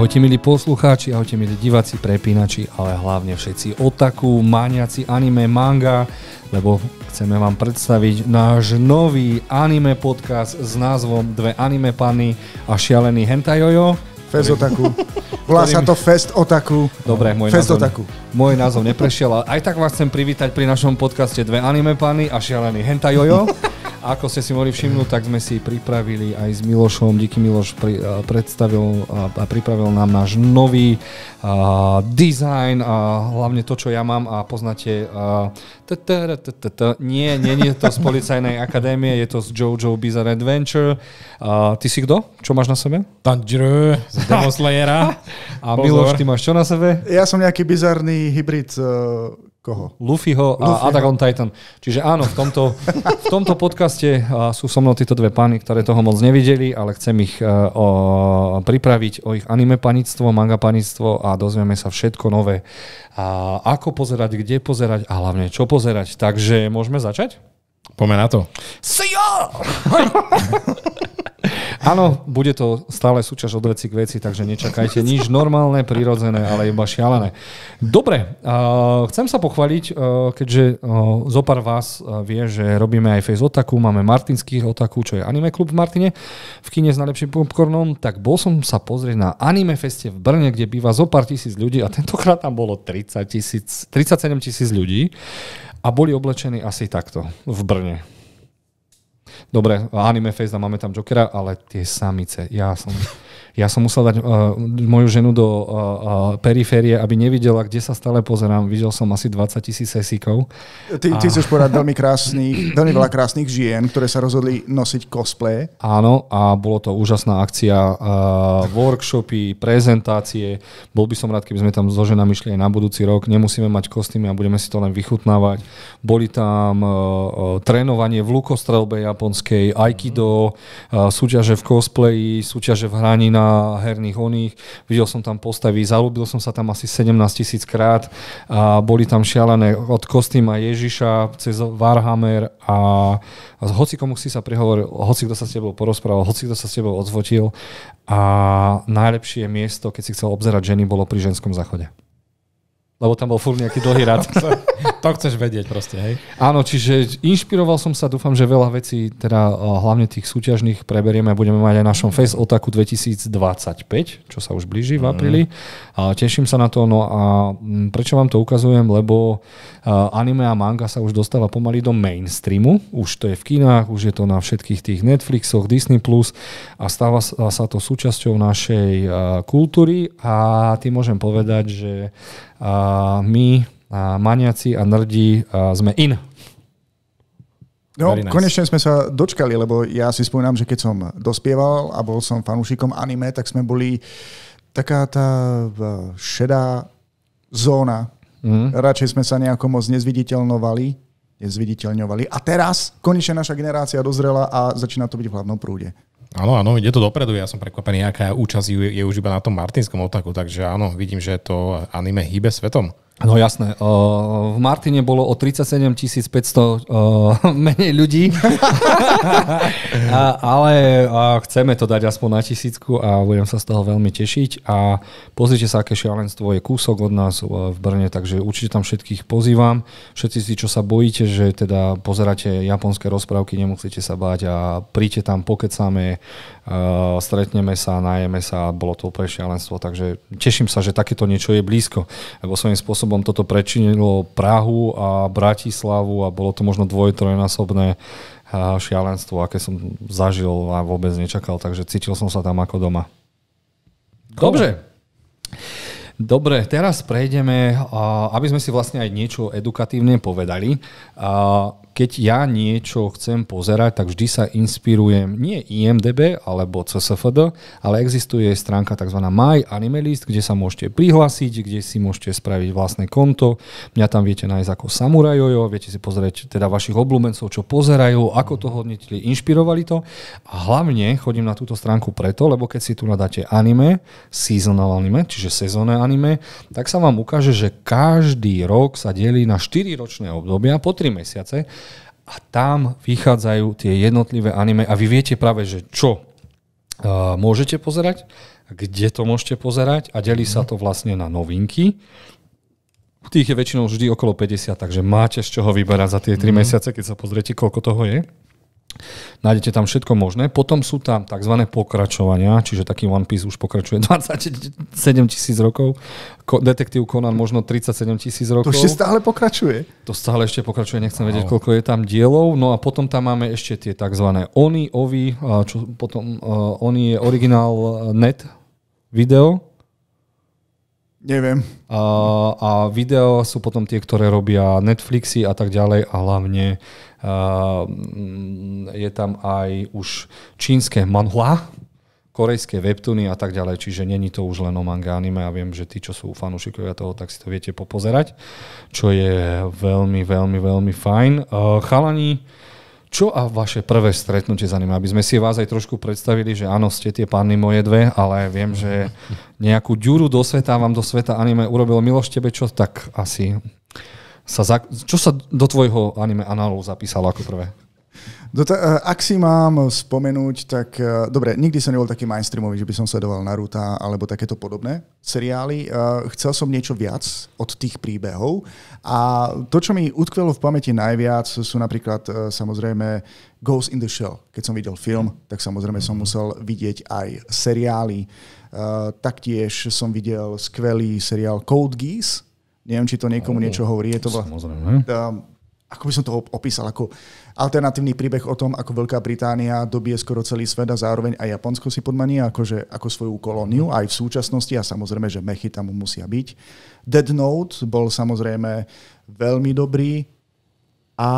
Ahojte milí poslucháči, ahojte milí diváci, prepínači, ale hlavne všetci otaku, maniaci anime, manga, lebo chceme vám predstaviť náš nový anime podcast s názvom Dve anime pany a šialený hentajojo. Fest otaku. Volá sa to Fest otaku. Dobre, môj Fest názov, otaku. Môj názov neprešiel, ale aj tak vás chcem privítať pri našom podcaste Dve anime pany a šialený hentajojo. A ako ste si mohli všimnúť, tak sme si pripravili aj s Milošom, díky Miloš pri, uh, predstavil a, a pripravil nám náš nový uh, design a hlavne to, čo ja mám a poznáte nie, nie, je to z policajnej akadémie, je to z Jojo Bizarre Adventure. Ty si kto? Čo máš na sebe? Tanjiro z Demoslayera. A Miloš, ty máš čo na sebe? Ja som nejaký bizarný hybrid e, Koho? Luffyho a Luffyho. Adagon Titan. Čiže áno, v tomto, v tomto podcaste sú so mnou títo dve pány, ktoré toho moc nevideli, ale chcem ich uh, o, pripraviť o ich anime panictvo, manga panictvo a dozvieme sa všetko nové. A ako pozerať, kde pozerať a hlavne čo pozerať. Takže môžeme začať? Poďme na to. See Áno, bude to stále súťaž od veci k veci, takže nečakajte nič normálne, prirodzené, ale iba šialené. Dobre, uh, chcem sa pochváliť, uh, keďže uh, zopár vás uh, vie, že robíme aj Face Otaku, máme Martinský Otaku, čo je anime klub v Martine, v kine s najlepším popcornom, tak bol som sa pozrieť na Anime Feste v Brne, kde býva zopár tisíc ľudí a tentokrát tam bolo 30 tisíc, 37 tisíc ľudí a boli oblečení asi takto, v Brne. Dobre, anime face, máme tam Jokera, ale tie samice, ja som... Ja som musel dať uh, moju ženu do uh, uh, periférie, aby nevidela, kde sa stále pozerám. Videl som asi 20 tisíc sesíkov. Ty, a... chceš povedať veľmi krásnych, veľmi veľa krásnych žien, ktoré sa rozhodli nosiť cosplay. Áno, a bolo to úžasná akcia. Uh, workshopy, prezentácie. Bol by som rád, keby sme tam so ženami išli aj na budúci rok. Nemusíme mať kostýmy a budeme si to len vychutnávať. Boli tam uh, trénovanie v lukostrelbe japonskej, aikido, uh, súťaže v cosplay, súťaže v na herných oných, videl som tam postavy, zalúbil som sa tam asi 17 tisíc krát a boli tam šialené od Kostýma Ježiša cez Warhammer a, a hoci komu si sa prihovoril, hoci kto sa s tebou porozprával, hoci kto sa s tebou odzvotil a najlepšie miesto, keď si chcel obzerať ženy, bolo pri ženskom záchode lebo tam bol furt nejaký dlhý rad. to chceš vedieť proste, hej? Áno, čiže inšpiroval som sa, dúfam, že veľa vecí, teda eh, hlavne tých súťažných preberieme a budeme mať aj našom Face Otaku 2025, čo sa už blíži v mhm. apríli. A teším sa na to, no a mm, prečo vám to ukazujem, lebo eh, anime a manga sa už dostáva pomaly do mainstreamu, už to je v kinách, už je to na všetkých tých Netflixoch, Disney+, Plus a stáva sa to súčasťou našej eh, kultúry a tým môžem povedať, že my, maniaci a nrdí, sme in. No, nice. konečne sme sa dočkali, lebo ja si spomínam, že keď som dospieval a bol som fanúšikom anime, tak sme boli taká tá šedá zóna. Mm. Radšej sme sa nejako moc nezviditeľnovali, nezviditeľňovali. A teraz konečne naša generácia dozrela a začína to byť v hlavnom prúde. Áno, áno, ide to dopredu. Ja som prekvapený, aká účasť je, je už iba na tom martinskom otaku, takže áno, vidím, že to anime hýbe svetom. No jasné. Uh, v Martine bolo o 37 500 uh, menej ľudí, a, ale uh, chceme to dať aspoň na tisícku a budem sa z toho veľmi tešiť. A pozrite sa, aké šialenstvo je kúsok od nás eh, v Brne, takže určite tam všetkých pozývam. Všetci si, čo sa bojíte, že teda pozeráte japonské rozprávky, nemusíte sa báť a príďte tam, pokecáme, eh, stretneme sa, najeme sa, bolo to úplne šialenstvo, takže teším sa, že takéto niečo je blízko, lebo svojím spôsobom spôsobom toto prečinilo Prahu a Bratislavu a bolo to možno dvoj, trojnásobné eh, šialenstvo, aké som zažil a vôbec nečakal, takže cítil som sa tam ako doma. Dobre. Dobre, teraz prejdeme, eh, aby sme si vlastne aj niečo edukatívne povedali. Eh, keď ja niečo chcem pozerať, tak vždy sa inspirujem nie IMDB alebo CSFD, ale existuje stránka tzv. My Anime List, kde sa môžete prihlásiť, kde si môžete spraviť vlastné konto. Mňa tam viete nájsť ako samurajojo, viete si pozrieť teda vašich obľúbencov, čo pozerajú, ako to hodnotili, inšpirovali to. A hlavne chodím na túto stránku preto, lebo keď si tu nadáte anime, seasonal anime, čiže sezónne anime, tak sa vám ukáže, že každý rok sa delí na 4 ročné obdobia po 3 mesiace a tam vychádzajú tie jednotlivé anime a vy viete práve, že čo uh, môžete pozerať, kde to môžete pozerať a delí sa to vlastne na novinky. Tých je väčšinou vždy okolo 50, takže máte z čoho vyberať za tie 3 mm. mesiace, keď sa pozriete, koľko toho je. Nájdete tam všetko možné. Potom sú tam tzv. pokračovania, čiže taký One Piece už pokračuje 27 tisíc rokov. Ko- detektív Conan možno 37 tisíc rokov. To ešte stále pokračuje. To stále ešte pokračuje, nechcem vedieť, koľko je tam dielov. No a potom tam máme ešte tie tzv. Oni, Ovi, čo potom uh, Oni je originál net video, Neviem. A, a video sú potom tie, ktoré robia Netflixy a tak ďalej a hlavne a, mm, je tam aj už čínske manhua, korejské webtoony a tak ďalej, čiže není to už len o manga anime a viem, že tí, čo sú fanúšikovia toho, tak si to viete popozerať, čo je veľmi, veľmi, veľmi fajn. chalani, čo a vaše prvé stretnutie za nimi. Aby sme si vás aj trošku predstavili, že áno, ste tie panny moje dve, ale viem, že nejakú ďuru do sveta vám do sveta anime urobil Miloš tebe, čo tak asi sa... Za... Čo sa do tvojho anime análu zapísalo ako prvé? Dota- eh, ak si mám spomenúť, tak eh, dobre, nikdy som nebol taký mainstreamový, že by som sledoval Naruto alebo takéto podobné seriály. Eh, chcel som niečo viac od tých príbehov a to, čo mi utkvelo v pamäti najviac, sú napríklad samozrejme Ghost in the Shell. Keď som videl film, tak samozrejme som musel vidieť aj seriály. Taktiež som videl skvelý seriál Code Geese. Neviem, či to niekomu niečo hovorí. Je to, samozrejme. Ehm, ako by som to opísal? Ako alternatívny príbeh o tom, ako Veľká Británia dobije skoro celý svet a zároveň aj Japonsko si podmaní akože, ako svoju kolóniu aj v súčasnosti a samozrejme, že mechy tam musia byť. Dead Note bol samozrejme veľmi dobrý a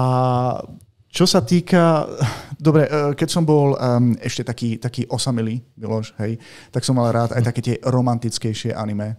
čo sa týka... Dobre, eh, keď som bol um, ešte taký, taký osamilý, Miloš, hej, tak som mal rád aj také tie romantickejšie anime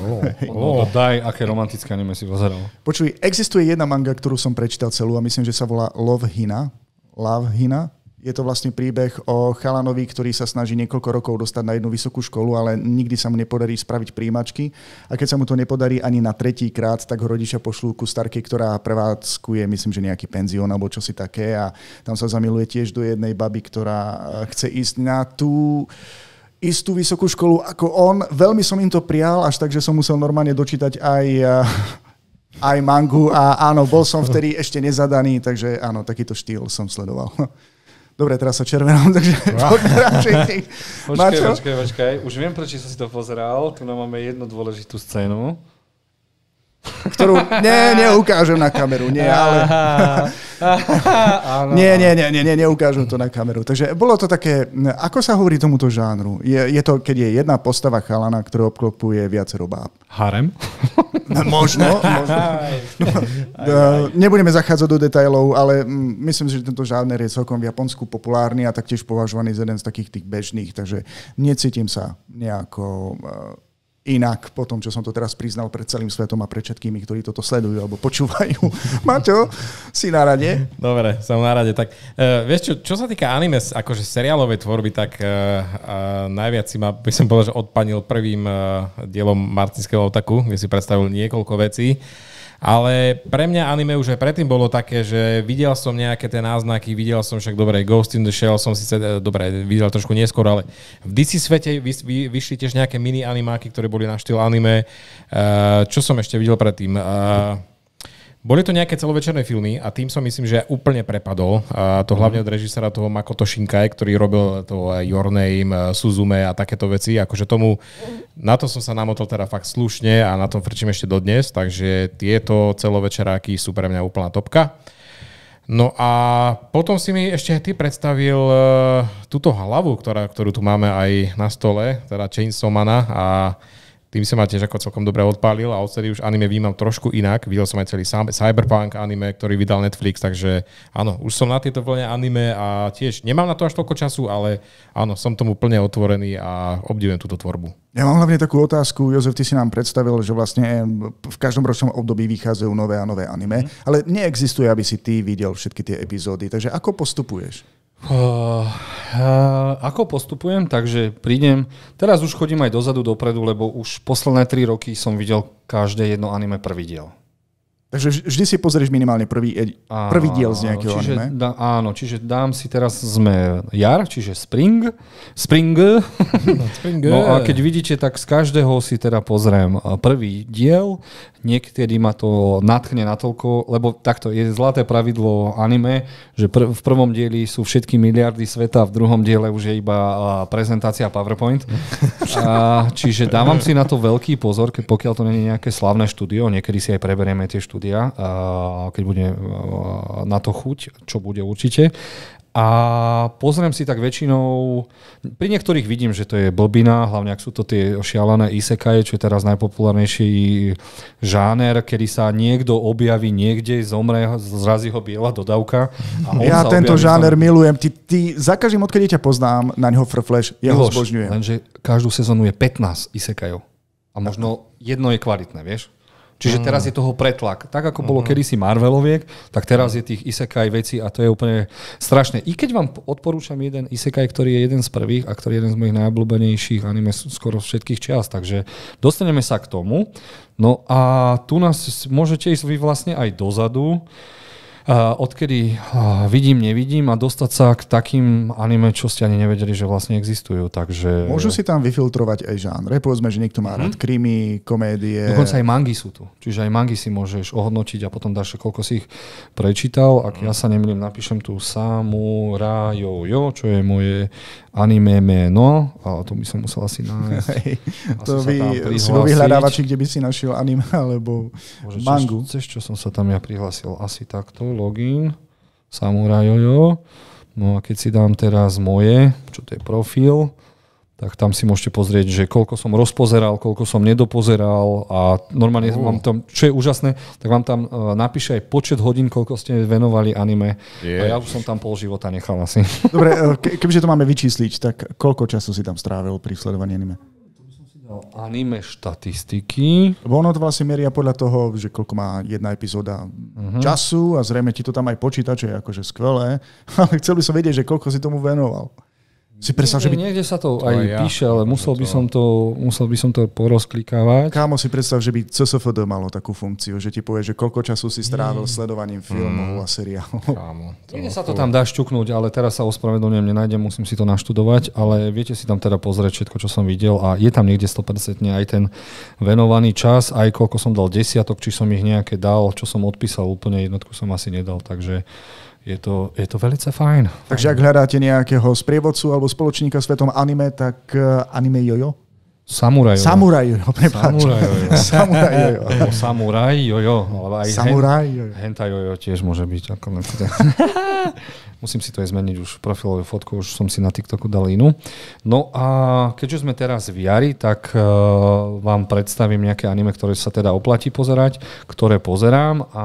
Oh, no, oh. No, daj, aké romantické anime si pozeral. Počuj, existuje jedna manga, ktorú som prečítal celú a myslím, že sa volá Love Hina. Love Hina. Je to vlastne príbeh o chalanovi, ktorý sa snaží niekoľko rokov dostať na jednu vysokú školu, ale nikdy sa mu nepodarí spraviť príjimačky. A keď sa mu to nepodarí ani na tretí krát, tak ho rodičia pošlú ku starke, ktorá prevádzkuje, myslím, že nejaký penzión alebo čosi také. A tam sa zamiluje tiež do jednej baby, ktorá eh, chce ísť na tú... Tu istú vysokú školu ako on. Veľmi som im to prial, až tak, že som musel normálne dočítať aj, eh, aj mangu a áno, bol som vtedy ešte nezadaný, takže áno, takýto štýl som sledoval. Dobre, teraz sa červenám, takže poďme radšej Počkaj, počkaj, počkaj. Už viem, prečo som si to pozeral. Tu nám máme jednu dôležitú scénu ktorú ne, neukážem na kameru, nie, ale... nie, nie, nie, nie, nie, neukážem to na kameru. Takže bolo to také, ako sa hovorí tomuto žánru? Je, je to, keď je jedna postava chalana, ktorú obklopuje viacero báb. Harem? No, možno. možno. No, nebudeme zachádzať do detajlov, ale mm, myslím si, že tento žáner je celkom v Japonsku populárny a taktiež považovaný za jeden z takých tých bežných, takže necítim sa nejako inak po tom, čo som to teraz priznal pred celým svetom a pred všetkými, ktorí toto sledujú alebo počúvajú. Maťo, si na rade? Dobre, som na rade. Tak uh, vieš čo, čo sa týka anime, akože seriálovej tvorby, tak uh, uh, najviac si ma, by som povedal, že odpanil prvým uh, dielom Martinského otaku, kde si predstavil niekoľko vecí. Uh, ale pre mňa anime už aj predtým bolo také, že videl som nejaké tie náznaky, videl som však dobre Ghost in the Shell, som síce e, dobre videl trošku neskôr, ale v DC svete vy, vy, vyšli tiež nejaké mini animáky, ktoré boli na štýl anime. Uh, čo som ešte videl predtým? Uh, boli to nejaké celovečerné filmy a tým som myslím, že úplne prepadol. A to mhm. hlavne od režisera toho Makoto Shinkai, ktorý robil to Your Name, e, Suzume a takéto veci. Akože tomu, na to som sa namotol teda fakt slušne a na tom frčím ešte dodnes, takže tieto celovečeráky sú pre mňa úplná topka. No a potom si mi ešte ty predstavil e, túto hlavu, ktorá, ktorú tu máme aj na stole, teda Mana a tým som ma tiež ako celkom dobre odpálil a odtedy už anime vnímam trošku inak. Videl som aj celý Cyberpunk anime, ktorý vydal Netflix, takže áno, už som na tieto vlne anime a tiež nemám na to až toľko času, ale áno, som tomu plne otvorený a obdivujem túto tvorbu. Ja mám hlavne takú otázku, Jozef, ty si nám predstavil, že vlastne v každom ročnom období vychádzajú nové a nové anime, mm. ale neexistuje, aby si ty videl všetky tie epizódy, takže ako postupuješ? Uh, ako postupujem? Takže prídem, teraz už chodím aj dozadu, dopredu, lebo už posledné 3 roky som videl každé jedno anime prvý diel. Takže vždy si pozrieš minimálne prvý, prvý áno, diel z nejakého čiže, anime. Dá, áno, čiže dám si teraz, sme jar, čiže spring. Spring. No, spring. No a keď vidíte, tak z každého si teda pozriem eh, prvý diel, niekedy ma to natchne natoľko, lebo takto je zlaté pravidlo anime, že pr- v prvom dieli sú všetky miliardy sveta, v druhom diele už je iba prezentácia PowerPoint. A, čiže dávam si na to veľký pozor, keď pokiaľ to nie je nejaké slavné štúdio, niekedy si aj preberieme tie štúdia, a, keď bude na to chuť, čo bude určite. A pozriem si tak väčšinou, pri niektorých vidím, že to je blbina, hlavne ak sú to tie šialené isekaje, čo je teraz najpopulárnejší žáner, kedy sa niekto objaví niekde, zomre, zrazí ho biela dodávka. A on ja tento žáner tam... milujem. Ty, ty, za každým, odkedy ťa poznám, na neho frfleš, ja ho zbožňujem. Lenže každú sezónu je 15 isekajov. A možno jedno je kvalitné, vieš? Čiže mm. teraz je toho pretlak. Tak ako bolo mm. kedysi Marveloviek, tak teraz je tých isekaj veci a to je úplne strašné. I keď vám odporúčam jeden isekaj, ktorý je jeden z prvých a ktorý je jeden z mojich najobľúbenejších anime skoro všetkých čias, takže dostaneme sa k tomu. No a tu nás môžete ísť vy vlastne aj dozadu. Eh, odkedy eh, vidím, nevidím a dostať sa k takým anime, čo ste ani nevedeli, že vlastne existujú. Takže... Môžu si tam vyfiltrovať aj žánre. Povedzme, že niekto má mhm. rád krimi, komédie. Dokonca aj mangy sú tu. Čiže aj mangy si môžeš ohodnotiť a potom dáš, koľko si ich prečítal. Ak ja sa nemýlim, napíšem tu Samu Ra čo je moje anime meno, A to by som musel asi nájsť. Hej, to by si vo vyhľadávači, kde by si našiel anime alebo Môže, mangu. Cez čo som sa tam ja prihlásil? Asi takto, login, samurajojo. No a keď si dám teraz moje, čo to je profil, tak tam si môžete pozrieť, že koľko som rozpozeral, koľko som nedopozeral a normálne uh. vám tam, čo je úžasné, tak vám tam uh, napíše aj počet hodín, koľko ste venovali anime. Ježiš. A ja už som tam pol života nechal asi. Dobre, e, kebyže to máme vyčísliť, tak koľko času si tam strávil pri sledovaní anime? No, anime štatistiky. Lebo ono to vlastne meria podľa toho, že koľko má jedna epizóda uh-huh. času a zrejme ti to tam aj počítače je akože skvelé. Ale chcel by som vedieť, že koľko si tomu venoval. Si predstav, že by... Niekde sa to aj to ja. píše, ale musel by, som to, musel by som to porozklikávať. Kámo, si predstav, že by CSFD malo takú funkciu, že ti povie, že koľko času si strávil mm. sledovaním filmov mm. a seriálov. Kámo, to niekde sa to tam dá šťuknúť, ale teraz sa ospravedlňujem, nenájdem, musím si to naštudovať, ale viete si tam teda pozrieť všetko, čo som videl a je tam niekde 100% aj ten venovaný čas, aj koľko som dal desiatok, či som ich nejaké dal, čo som odpísal úplne, jednotku som asi nedal, takže je to, je to velice fajn. Takže ak hľadáte nejakého sprievodcu alebo spoločníka svetom anime, tak eh, anime jojo? Samuraj Samuraj jojo, Samuraj jojo. Samuraj jojo. Samuraj Samuraj Samuraj tiež môže byť. Ako teda. Musím si to aj zmeniť už profilovú fotku, už som si na TikToku dal inú. No a keďže sme teraz v jari, tak uh, vám predstavím nejaké anime, ktoré sa teda oplatí pozerať, ktoré pozerám a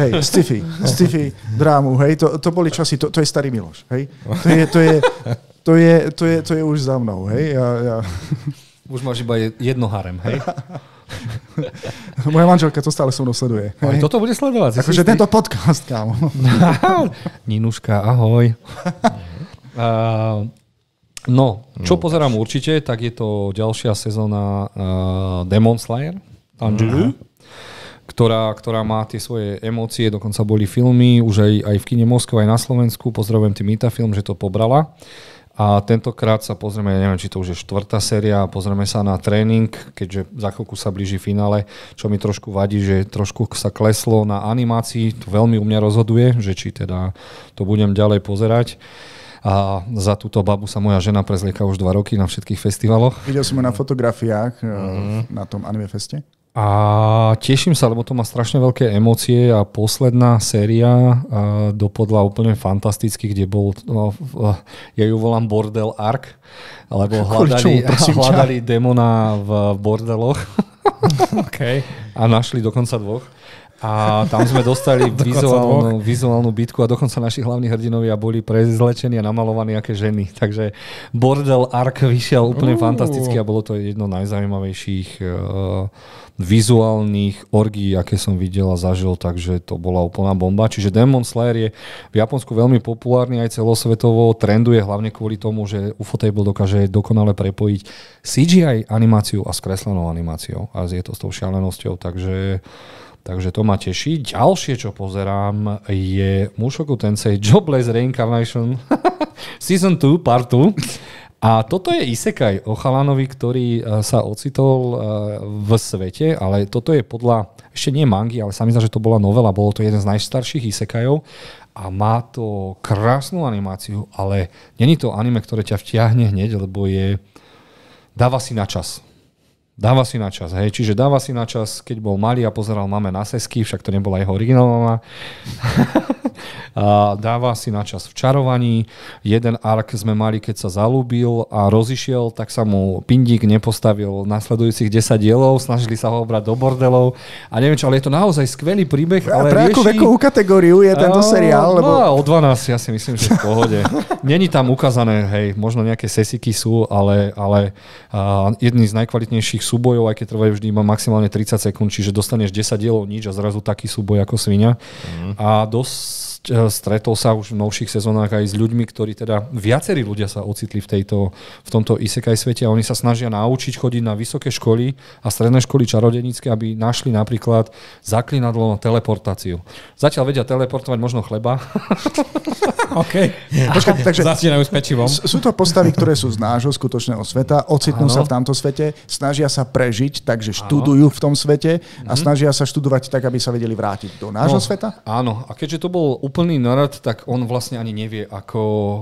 hej, Stiffy, Stiffy, drámu, hej, to, to boli časy, to, to je starý Miloš, hej. To je, to je, to je, to je, to je už za mnou, hej. Ja, ja. Už máš iba jedno harem, hej? Moja manželka to stále so mnou sleduje. Aj toto bude sledovať. Akože tento podcast, kámo. Ninuška, ahoj. Uh, no, čo no, pozerám určite, tak je to ďalšia sezóna uh, Demon Slayer. Tanjiro. Mhm ktorá, ktorá má tie svoje emócie, dokonca boli filmy, už aj, aj v kine Moskva, aj na Slovensku. Pozdravujem tým Mita film, že to pobrala. A tentokrát sa pozrieme, ja neviem, či to už je štvrtá séria, pozrieme sa na tréning, keďže za chvíľku sa blíži finále, čo mi trošku vadí, že trošku sa kleslo na animácii, to veľmi u mňa rozhoduje, že či teda to budem ďalej pozerať. A za túto babu sa moja žena prezlieka už dva roky na všetkých festivaloch. Videl som ju na fotografiách mm-hmm. na tom anime feste. A teším sa, lebo to má strašne veľké emócie a posledná séria dopodla úplne fantasticky, kde bol, no, ja ju volám Bordel Ark, lebo hľadali, Kurču, hľadali demona v bordeloch. okay. A našli dokonca dvoch. A tam sme dostali vizuálnu, vizuálnu bitku a dokonca naši hlavní hrdinovia boli prezlečení a namalovaní aké ženy. Takže Bordel Ark vyšiel úplne uh. fantasticky a bolo to jedno najzaujímavejších uh, vizuálnych orgí, aké som videl a zažil, takže to bola úplná bomba. Čiže Demon Slayer je v Japonsku veľmi populárny aj celosvetovo, trenduje hlavne kvôli tomu, že Ufotable dokáže dokonale prepojiť CGI animáciu a skreslenou animáciou a je to s tou šialenosťou, takže Takže to ma teší. Ďalšie, čo pozerám, je Mushoku Tensei Jobless Reincarnation Season 2, Part 2. A toto je Isekaj o chalanovi, ktorý e, sa ocitol e, v svete, ale toto je podľa, ešte nie mangy, ale sa mi zdá, že to bola novela, bolo to jeden z najstarších Isekajov a má to krásnu animáciu, ale není to anime, ktoré ťa vtiahne hneď, lebo je dáva si na čas. Dáva si na čas, hej. Čiže dáva si na čas, keď bol malý a pozeral máme na sesky, však to nebola jeho originálna mama. a dáva si na čas v čarovaní. Jeden ark sme mali, keď sa zalúbil a rozišiel, tak sa mu pindík nepostavil nasledujúcich 10 dielov, snažili sa ho obrať do bordelov. A neviem čo, ale je to naozaj skvelý príbeh. Ale Pre rieši... akú vekovú kategóriu je tento seriál? Lebo... No, o 12 ja si myslím, že v pohode. Není tam ukázané, hej, možno nejaké sesiky sú, ale, ale uh, jedný z najkvalitnejších súbojov, aj keď trvajú vždy iba maximálne 30 sekúnd, čiže dostaneš 10 dielov nič a zrazu taký súboj ako svinia. Mm. A dosť Eh, stretol sa už v novších sezónach aj s ľuďmi, ktorí teda, viacerí ľudia sa ocitli v, tejto, v tomto isekaj svete a oni sa snažia naučiť chodiť na vysoké školy a stredné školy čarodenické, aby našli napríklad zaklinadlo na teleportáciu. Zatiaľ vedia teleportovať možno chleba. OK. Počkaj, takže Začínajú s pečivom. Sú to postavy, ktoré sú z nášho skutočného sveta, ocitnú ano. sa v tomto svete, snažia sa prežiť, takže študujú ano. v tom svete a mhm. snažia sa študovať tak, aby sa vedeli vrátiť do nášho no, sveta? Áno. A keďže to bol úplný nerd, tak on vlastne ani nevie, ako uh,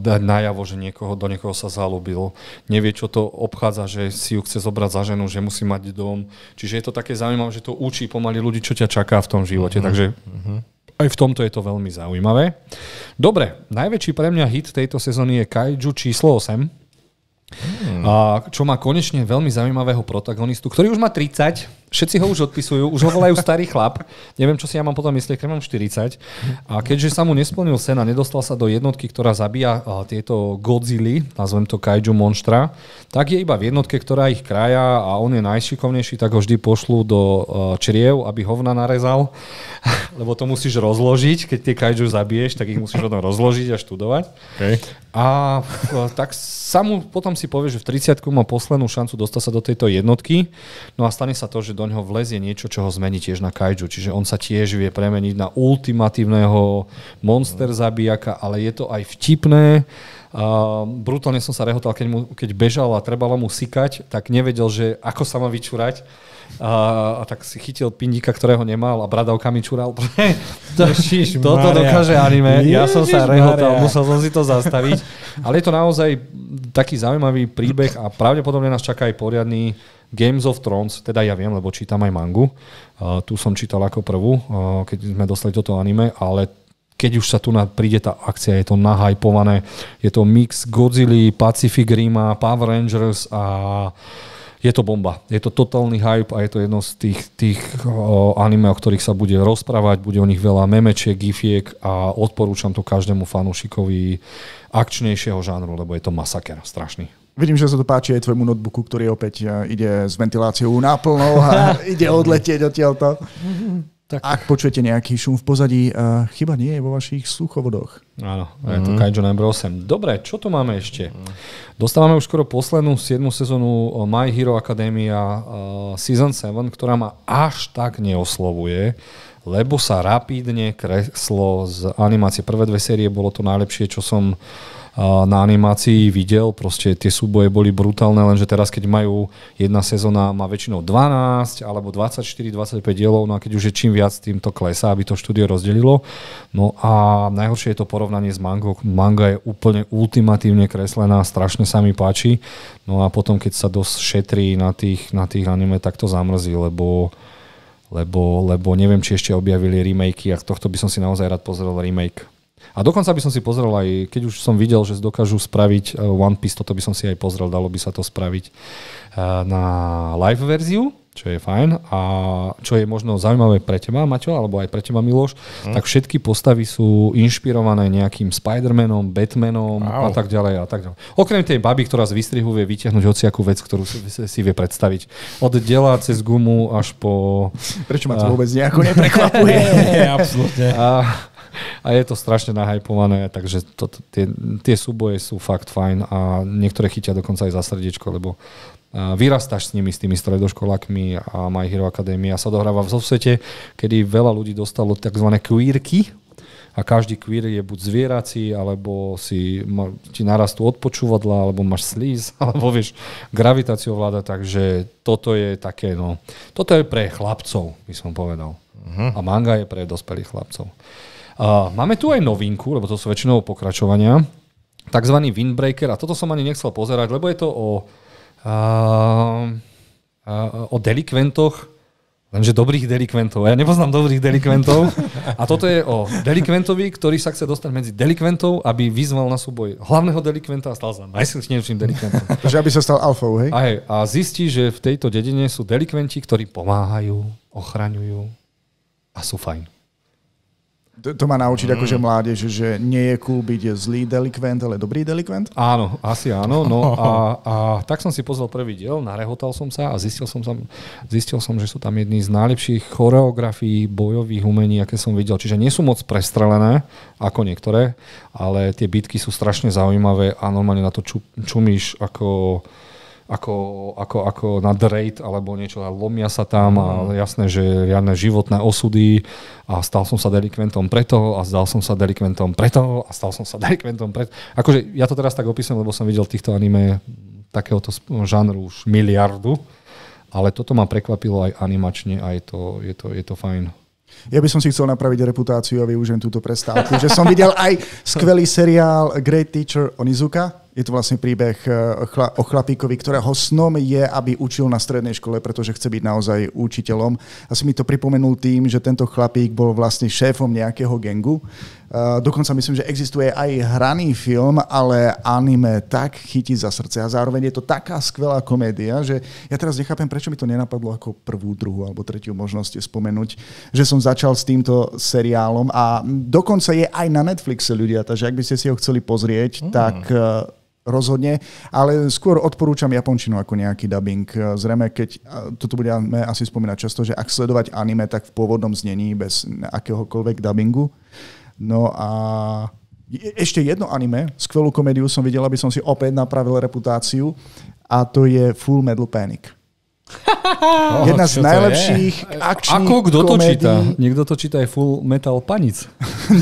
dať najavo, že niekoho, do niekoho sa zalúbil. Nevie, čo to obchádza, že si ju chce zobrať za ženu, že musí mať dom. Čiže je to také zaujímavé, že to učí pomaly ľudí, čo ťa čaká v tom živote. Mm-hmm. Takže mm-hmm. aj v tomto je to veľmi zaujímavé. Dobre, najväčší pre mňa hit tejto sezóny je Kaiju číslo 8. Hmm. A čo má konečne veľmi zaujímavého protagonistu, ktorý už má 30, Všetci ho už odpisujú, už ho volajú starý chlap. Neviem, čo si ja mám potom myslieť, keď mám 40. A keďže sa mu nesplnil sen a nedostal sa do jednotky, ktorá zabíja tieto Godzilla, nazvem to kaiju monštra, tak je iba v jednotke, ktorá ich kraja a on je najšikovnejší, tak ho vždy pošlú do čriev, aby hovna narezal, lebo to musíš rozložiť, keď tie kaiju zabiješ, tak ich musíš potom rozložiť a študovať. Okay. A tak sa mu potom si povie, že v 30 má poslednú šancu dostať sa do tejto jednotky, no a stane sa to, že do neho vlezie niečo, čo ho zmení tiež na kaiju. Čiže on sa tiež vie premeniť na ultimatívneho monster zabijaka, ale je to aj vtipné. Uh, brutálne som sa rehotal, keď, mu, keď bežal a trebalo mu sykať, tak nevedel, že ako sa má vyčúrať. A, a tak si chytil pindíka, ktorého nemal a bradavkami čural. to, Toto dokáže anime. Ježiš, ja som sa rehotal, Maria. musel som si to zastaviť. Ale je to naozaj taký zaujímavý príbeh a pravdepodobne nás čaká aj poriadny Games of Thrones, teda ja viem, lebo čítam aj mangu. Uh, tu som čítal ako prvú, uh, keď sme dostali toto anime, ale keď už sa tu príde tá akcia, je to nahajpované, je to mix Godzilla, Pacific Rima, Power Rangers a je to bomba. Je to totálny hype a je to jedno z tých, tých o, uh, anime, o ktorých sa bude rozprávať, bude o nich veľa memečiek, gifiek a odporúčam to každému fanúšikovi akčnejšieho žánru, lebo je to masaker strašný. Vidím, že sa to páči aj tvojmu notebooku, ktorý opäť eh, ide s ventiláciou naplno a ide odletieť odtiaľto. Tak. Ak počujete nejaký šum v pozadí, eh, chyba nie je vo vašich sluchovodoch. Áno, je to mhm. Kaijo number 8. Dobre, čo tu máme ešte? Dostávame už skoro poslednú 7. sezónu eh, My Hero Academia Season 7, ktorá ma až tak neoslovuje lebo sa rapídne kreslo z animácie. Prvé dve série bolo to najlepšie, čo som na animácii videl, proste tie súboje boli brutálne, lenže teraz keď majú jedna sezóna má väčšinou 12 alebo 24, 25 dielov, no a keď už je čím viac, tým to klesá, aby to štúdio rozdelilo. No a najhoršie je to porovnanie s mangou. Manga je úplne ultimatívne kreslená, strašne sa mi páči. No a potom, keď sa dosť šetrí na tých, na tých anime, tak to zamrzí, lebo lebo, lebo neviem, či ešte objavili remakey a tohto by som si naozaj rád pozrel remake. A dokonca by som si pozrel aj, keď už som videl, že dokážu spraviť eh, One Piece, toto by som si aj pozrel, dalo by sa to spraviť eh, na live verziu, čo je fajn. A čo je možno zaujímavé pre teba, Maťo, alebo aj pre teba, Miloš, hm. tak všetky postavy sú inšpirované nejakým Spider-Manom, Batmanom wow. a tak ďalej a tak ďalej. Okrem tej baby, ktorá z výstrihu vie vytiahnuť hociakú vec, ktorú si, si vie predstaviť. Od dela cez gumu až po... Prečo ma to vôbec nejako neprekvapuje? Absolutne a je to strašne nahajpované, takže to, tie, tie súboje sú fakt fajn a niektoré chytia dokonca aj za srdiečko, lebo vyrastáš s nimi, s tými stredoškolákmi a My Hero Academia sa dohráva v svete, kedy veľa ľudí dostalo tzv. queerky a každý queer je buď zvierací, alebo si ma, ti narastú odpočúvadla, alebo máš slíz, alebo vieš, gravitáciu vláda, takže toto je také, no, toto je pre chlapcov, by som povedal. Uh-huh. A manga je pre dospelých chlapcov. Máme tu aj novinku, lebo to sú väčšinou pokračovania, takzvaný windbreaker, a toto som ani nechcel pozerať, lebo je to o, uh, uh, o delikventoch, lenže dobrých delikventov. Ja nepoznám dobrých delikventov. A toto je o delikventovi, ktorý sa chce dostať medzi delikventov, aby vyzval na súboj hlavného delikventa a stal sa najsilnejším delikventom. Takže aby sa stal alfou, hej? Aj, a zistí, že v tejto dedine sú delikventi, ktorí pomáhajú, ochraňujú a sú fajn. To, to má naučiť mm. akože mládež, že nie je cool byť zlý delikvent, ale dobrý delikvent? Áno, asi áno. No a, a tak som si pozrel prvý diel, narehotal som sa a zistil som, zistil som, že sú tam jedni z najlepších choreografií bojových umení, aké som videl. Čiže nie sú moc prestrelené, ako niektoré, ale tie bitky sú strašne zaujímavé a normálne na to čumíš ako ako, ako, ako na Drejt alebo niečo a lomia sa tam a mhm. jasné, že riadne životné osudy a stal som sa delikventom preto a zdal som sa delikventom preto a stal som sa delikventom preto. Akože ja to teraz tak opisujem, lebo som videl týchto anime takéhoto žánru už miliardu, ale toto ma prekvapilo aj animačne a je to, je to, je to fajn. Ja by som si chcel napraviť reputáciu a využijem túto prestávku, že som videl aj skvelý seriál Great Teacher Onizuka, je to vlastne príbeh eh, o chlapíkovi, ktorého snom je, aby učil na strednej škole, pretože chce byť naozaj učiteľom. Asi mi to pripomenul tým, že tento chlapík bol vlastne šéfom nejakého gengu. Eh, dokonca myslím, že existuje aj hraný film, ale anime tak chytí za srdce a zároveň je to taká skvelá komédia, že ja teraz nechápem, prečo mi to nenapadlo ako prvú, druhú alebo tretiu možnosť spomenúť, že som začal s týmto seriálom a dokonca je aj na Netflixe ľudia, takže ak by ste si ho chceli pozrieť, mm. tak eh, rozhodne, ale skôr odporúčam japončinu ako nejaký dubbing. Eh, zrejme, keď eh, toto budeme asi spomínať často, že ak sledovať anime, tak v pôvodnom znení bez akéhokoľvek dubbingu. No a e, ešte jedno anime, skvelú komédiu som videl, aby som si opäť napravil reputáciu a to je Full Metal Panic. Jedna z najlepších akčných Ako kto to číta? Niekto to číta aj Full Metal Panic.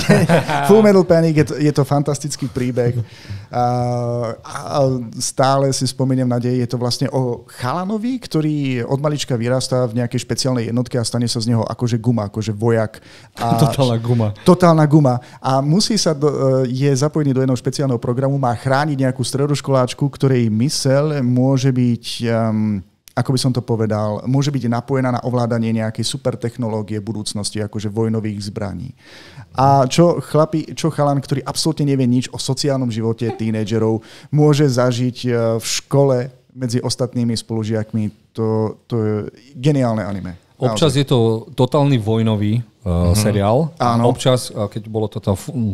full Metal Panic je to, je to fantastický príbeh. A, a stále si spomeniem na dej, je to vlastne o chalanovi, ktorý od malička vyrastá v nejakej špeciálnej jednotke a stane sa z neho akože guma, akože vojak. A totálna guma. Totálna guma. A musí sa, do, e, je zapojený do jedného špeciálneho programu, má chrániť nejakú stredoškoláčku, ktorej mysel môže byť um, ako by som to povedal, môže byť napojená na ovládanie nejakej supertechnológie budúcnosti, akože vojnových zbraní. A čo, chlapi, čo chalan, ktorý absolútne nevie nič o sociálnom živote tínedžerov, môže zažiť e, v škole medzi ostatnými spolužiakmi, to, to je geniálne anime. Občas je to totálny vojnový, mm-hmm. seriál. Áno. Občas, eh, keď bolo toto,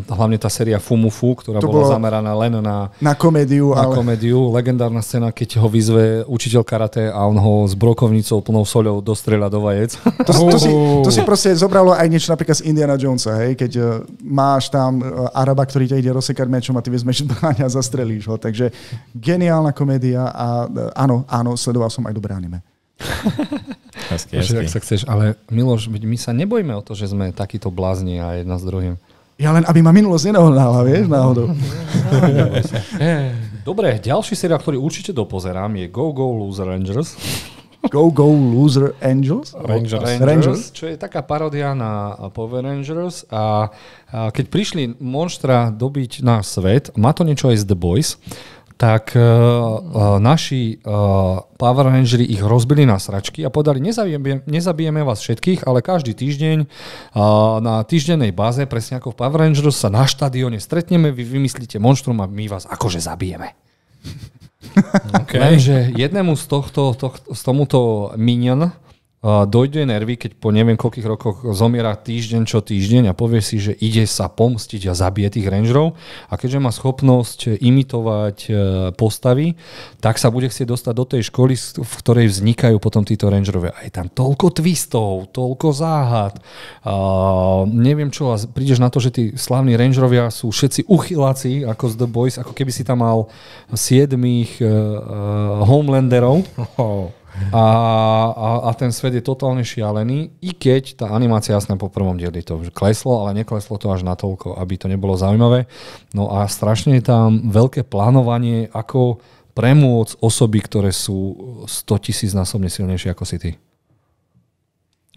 hlavne tá séria Fumufu, ktorá to bola zameraná len na, na komédiu. Na ale... komédiu. Legendárna scéna, keď ho vyzve učiteľ karate a on ho s brokovnicou plnou soľou dostrela do vajec. To, to, si, to si proste zobralo aj niečo napríklad z Indiana Jonesa, hej? keď uh, máš tam uh, Araba, ktorý ťa ide rozsekať mečom a ty vezmeš bráň a zastrelíš ho. Takže geniálna komédia a uh, áno, áno, sledoval som aj dobré anime. Jasky, jasky. ak sa chceš. Ale Miloš, my sa nebojíme o to, že sme takíto blázni a jedna s druhým. Ja len, aby ma minulosť nedohnala, vieš, náhodou. Eh, dobre, ďalší seriál, ktorý určite dopozerám, je Go Go Loser Rangers. Go Go Loser Angels? Rangers. Rangers, Rangers. Čo je taká parodia na Power Rangers. A, a keď prišli monštra dobiť náš svet, má to niečo aj z The Boys, tak uh, naši uh, Power Rangers ich rozbili na sračky a povedali, nezabijeme, nezabijeme vás všetkých, ale každý týždeň uh, na týždennej báze, presne ako v Power Rangers, sa na štadióne stretneme, vy vymyslíte monštrum a my vás akože zabijeme. Okay. Lenže jednému z, tohto, tohto, z tomuto minion dojde nervy, keď po neviem koľkých rokoch zomiera týždeň čo týždeň a povie si, že ide sa pomstiť a zabije tých rangerov a keďže má schopnosť imitovať e, postavy, tak sa bude chcieť dostať do tej školy, v ktorej vznikajú potom títo rangerové. A je tam toľko twistov, toľko záhad, a neviem čo a prídeš na to, že tí slavní rangerovia sú všetci uchyláci ako z The Boys, ako keby si tam mal siedmých uh, uh, homelanderov. Oh a, a, a ten svet je totálne šialený, i keď tá animácia jasné po prvom dieli to kleslo, ale nekleslo to až natoľko, aby to nebolo zaujímavé. No a strašne je tam veľké plánovanie, ako premôcť osoby, ktoré sú 100 tisíc násobne silnejšie ako si ty.